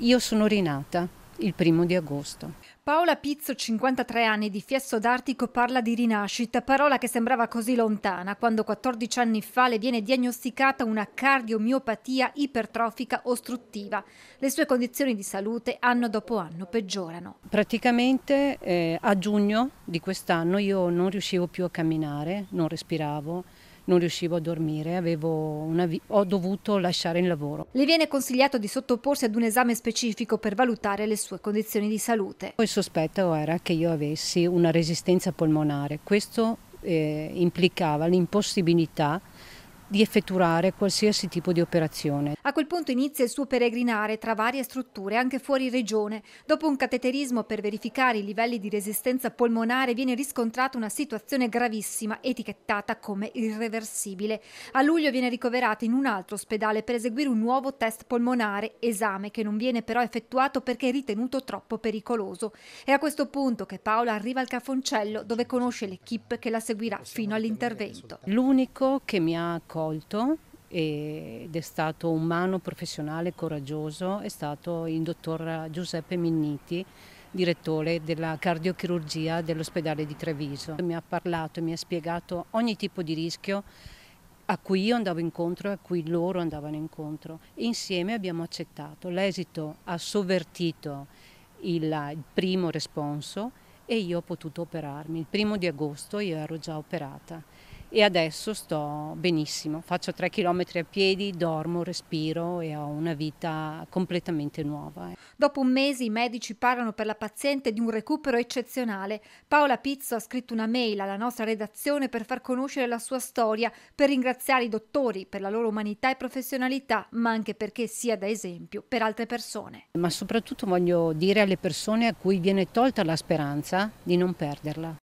Io sono rinata il primo di agosto. Paola Pizzo, 53 anni, di Fiesso d'Artico, parla di rinascita, parola che sembrava così lontana quando 14 anni fa le viene diagnosticata una cardiomiopatia ipertrofica ostruttiva. Le sue condizioni di salute anno dopo anno peggiorano. Praticamente eh, a giugno di quest'anno io non riuscivo più a camminare, non respiravo, non riuscivo a dormire, vi- ho dovuto lasciare il lavoro. Le viene consigliato di sottoporsi ad un esame specifico per valutare le sue condizioni di salute. Il sospetto era che io avessi una resistenza polmonare, questo eh, implicava l'impossibilità di effettuare qualsiasi tipo di operazione. A quel punto inizia il suo peregrinare tra varie strutture, anche fuori regione. Dopo un cateterismo per verificare i livelli di resistenza polmonare viene riscontrata una situazione gravissima, etichettata come irreversibile. A luglio viene ricoverato in un altro ospedale per eseguire un nuovo test polmonare, esame che non viene però effettuato perché è ritenuto troppo pericoloso. È a questo punto che Paola arriva al cafoncello dove conosce l'equipe che la seguirà fino all'intervento. L'unico che mi ha accolto ed è stato umano, professionale, coraggioso, è stato il dottor Giuseppe Minniti, direttore della cardiochirurgia dell'ospedale di Treviso. Mi ha parlato, e mi ha spiegato ogni tipo di rischio a cui io andavo incontro e a cui loro andavano incontro. Insieme abbiamo accettato. L'esito ha sovvertito il primo responso e io ho potuto operarmi. Il primo di agosto io ero già operata e adesso sto benissimo, faccio tre chilometri a piedi, dormo, respiro e ho una vita completamente nuova. Eh. Dopo un mese i medici parlano per la paziente di un recupero eccezionale. Paola Pizzo ha scritto una mail alla nostra redazione per far conoscere la sua storia, per ringraziare i dottori per la loro umanità e professionalità, ma anche perché sia da esempio per altre persone. Ma soprattutto voglio dire alle persone a cui viene tolta la speranza di non perderla.